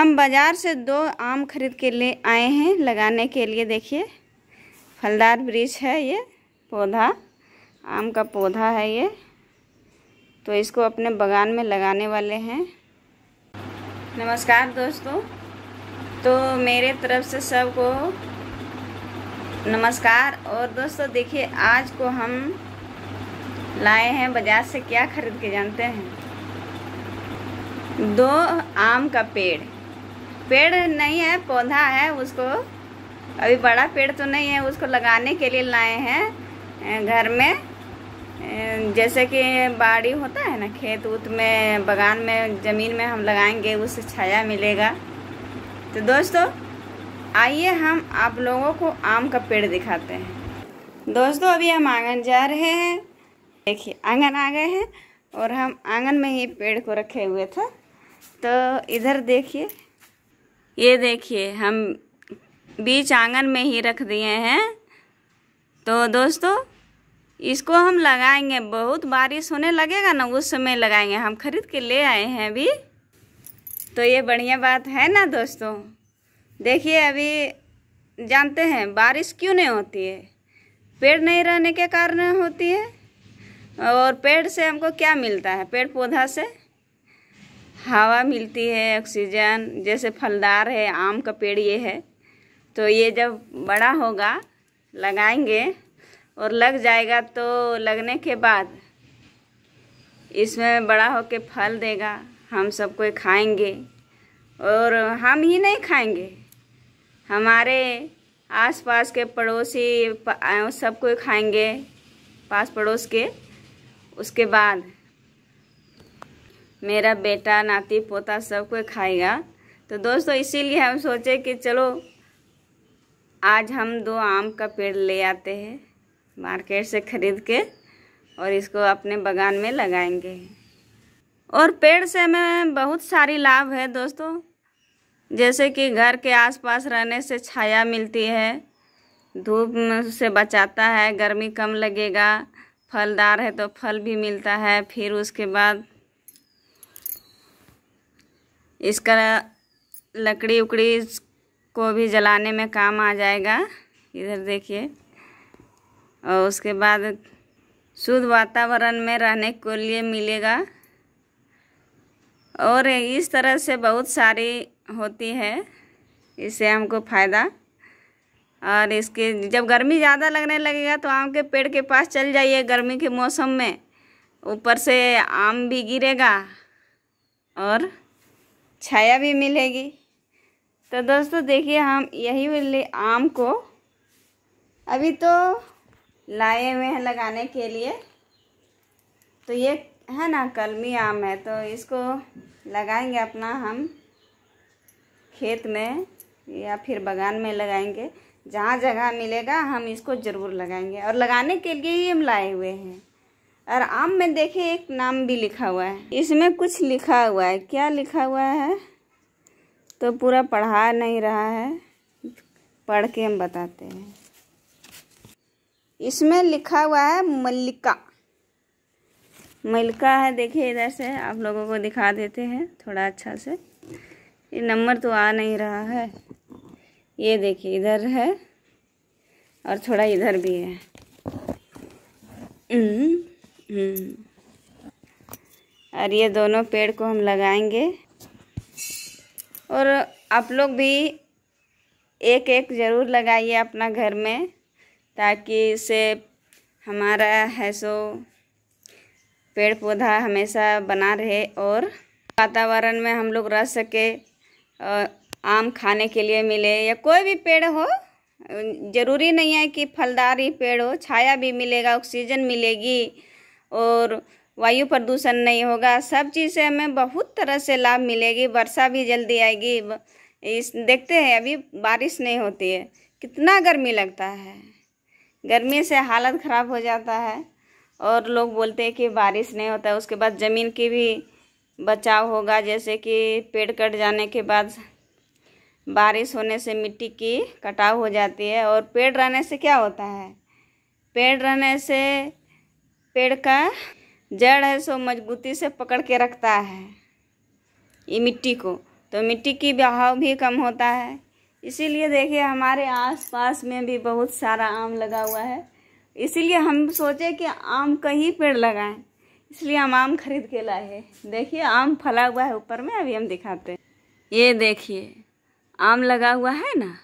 हम बाज़ार से दो आम खरीद के ले आए हैं लगाने के लिए देखिए फलदार वृक्ष है ये पौधा आम का पौधा है ये तो इसको अपने बगान में लगाने वाले हैं नमस्कार दोस्तों तो मेरे तरफ से सबको नमस्कार और दोस्तों देखिए आज को हम लाए हैं बाज़ार से क्या खरीद के जानते हैं दो आम का पेड़ पेड़ नहीं है पौधा है उसको अभी बड़ा पेड़ तो नहीं है उसको लगाने के लिए लाए हैं घर में जैसे कि बाड़ी होता है ना खेत उत में बगान में ज़मीन में हम लगाएंगे उससे छाया मिलेगा तो दोस्तों आइए हम आप लोगों को आम का पेड़ दिखाते हैं दोस्तों अभी हम आंगन जा रहे हैं देखिए आंगन आ गए हैं और हम आंगन में ही पेड़ को रखे हुए थे तो इधर देखिए ये देखिए हम बीच आंगन में ही रख दिए हैं तो दोस्तों इसको हम लगाएंगे बहुत बारिश होने लगेगा ना उस समय लगाएंगे हम खरीद के ले आए हैं अभी तो ये बढ़िया बात है ना दोस्तों देखिए अभी जानते हैं बारिश क्यों नहीं होती है पेड़ नहीं रहने के कारण होती है और पेड़ से हमको क्या मिलता है पेड़ पौधा से हवा मिलती है ऑक्सीजन जैसे फलदार है आम का पेड़ ये है तो ये जब बड़ा होगा लगाएंगे और लग जाएगा तो लगने के बाद इसमें बड़ा होकर फल देगा हम सब कोई खाएंगे और हम ही नहीं खाएंगे हमारे आसपास के पड़ोसी सब कोई खाएंगे पास पड़ोस के उसके बाद मेरा बेटा नाती पोता सब कोई खाएगा तो दोस्तों इसीलिए हम सोचे कि चलो आज हम दो आम का पेड़ ले आते हैं मार्केट से ख़रीद के और इसको अपने बगान में लगाएंगे और पेड़ से हमें बहुत सारी लाभ है दोस्तों जैसे कि घर के आसपास रहने से छाया मिलती है धूप से बचाता है गर्मी कम लगेगा फलदार है तो फल भी मिलता है फिर उसके बाद इसका लकड़ी उकड़ी को भी जलाने में काम आ जाएगा इधर देखिए और उसके बाद शुद्ध वातावरण में रहने के लिए मिलेगा और इस तरह से बहुत सारी होती है इससे हमको फ़ायदा और इसके जब गर्मी ज़्यादा लगने लगेगा तो आम के पेड़ के पास चल जाइए गर्मी के मौसम में ऊपर से आम भी गिरेगा और छाया भी मिलेगी तो दोस्तों देखिए हम यही वाले आम को अभी तो लाए हुए हैं लगाने के लिए तो ये है ना कलमी आम है तो इसको लगाएंगे अपना हम खेत में या फिर बगान में लगाएंगे जहाँ जगह मिलेगा हम इसको ज़रूर लगाएंगे और लगाने के लिए ही हम लाए हुए हैं और आम में देखे एक नाम भी लिखा हुआ है इसमें कुछ लिखा हुआ है क्या लिखा हुआ है तो पूरा पढ़ा नहीं रहा है पढ़ के हम बताते हैं इसमें लिखा हुआ है मल्लिका मल्लिका है देखिए इधर से आप लोगों को दिखा देते हैं थोड़ा अच्छा से ये नंबर तो आ नहीं रहा है ये देखिए इधर है और थोड़ा इधर भी है हम्म। हम्म। और ये दोनों पेड़ को हम लगाएंगे और आप लोग भी एक एक ज़रूर लगाइए अपना घर में ताकि इसे हमारा है सो पेड़ पौधा हमेशा बना रहे और वातावरण में हम लोग रह सके आम खाने के लिए मिले या कोई भी पेड़ हो ज़रूरी नहीं है कि फलदार ही पेड़ हो छाया भी मिलेगा ऑक्सीजन मिलेगी और वायु प्रदूषण नहीं होगा सब चीज़ से हमें बहुत तरह से लाभ मिलेगी वर्षा भी जल्दी आएगी इस देखते हैं अभी बारिश नहीं होती है कितना गर्मी लगता है गर्मी से हालत ख़राब हो जाता है और लोग बोलते हैं कि बारिश नहीं होता उसके बाद ज़मीन की भी बचाव होगा जैसे कि पेड़ कट जाने के बाद बारिश होने से मिट्टी की कटाव हो जाती है और पेड़ रहने से क्या होता है पेड़ रहने से पेड़ का जड़ है सो मजबूती से पकड़ के रखता है ये मिट्टी को तो मिट्टी की बहाव भी कम होता है इसीलिए देखिए हमारे आसपास में भी बहुत सारा आम लगा हुआ है इसीलिए हम सोचे कि आम का ही पेड़ लगाएं इसलिए हम आम खरीद के लाए हैं देखिए आम फला हुआ है ऊपर में अभी हम दिखाते हैं ये देखिए आम लगा हुआ है ना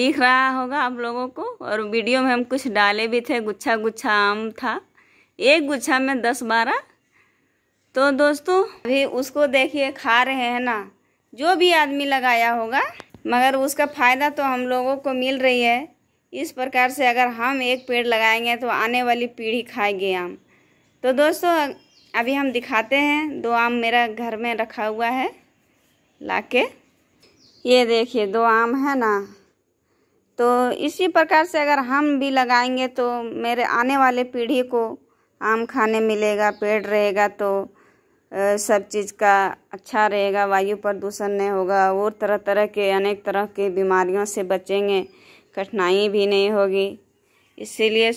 दिख रहा होगा आप लोगों को और वीडियो में हम कुछ डाले भी थे गुच्छा गुच्छा आम था एक गुच्छा में दस बारह तो दोस्तों अभी उसको देखिए खा रहे हैं ना जो भी आदमी लगाया होगा मगर उसका फ़ायदा तो हम लोगों को मिल रही है इस प्रकार से अगर हम एक पेड़ लगाएंगे तो आने वाली पीढ़ी खाएगी आम तो दोस्तों अभी हम दिखाते हैं दो आम मेरा घर में रखा हुआ है लाके ये देखिए दो आम है ना तो इसी प्रकार से अगर हम भी लगाएंगे तो मेरे आने वाले पीढ़ी को आम खाने मिलेगा पेड़ रहेगा तो सब चीज़ का अच्छा रहेगा वायु प्रदूषण नहीं होगा और तरह तरह के अनेक तरह की बीमारियों से बचेंगे कठिनाई भी नहीं होगी इसीलिए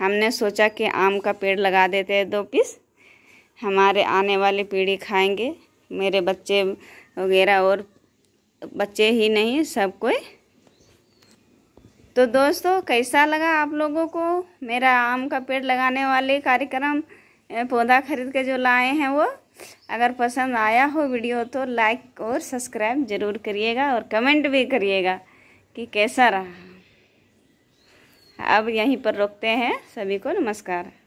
हमने सोचा कि आम का पेड़ लगा देते हैं दो पीस हमारे आने वाली पीढ़ी खाएंगे मेरे बच्चे वगैरह और बच्चे ही नहीं सब कोई तो दोस्तों कैसा लगा आप लोगों को मेरा आम का पेड़ लगाने वाले कार्यक्रम पौधा खरीद के जो लाए हैं वो अगर पसंद आया हो वीडियो तो लाइक और सब्सक्राइब ज़रूर करिएगा और कमेंट भी करिएगा कि कैसा रहा अब यहीं पर रोकते हैं सभी को नमस्कार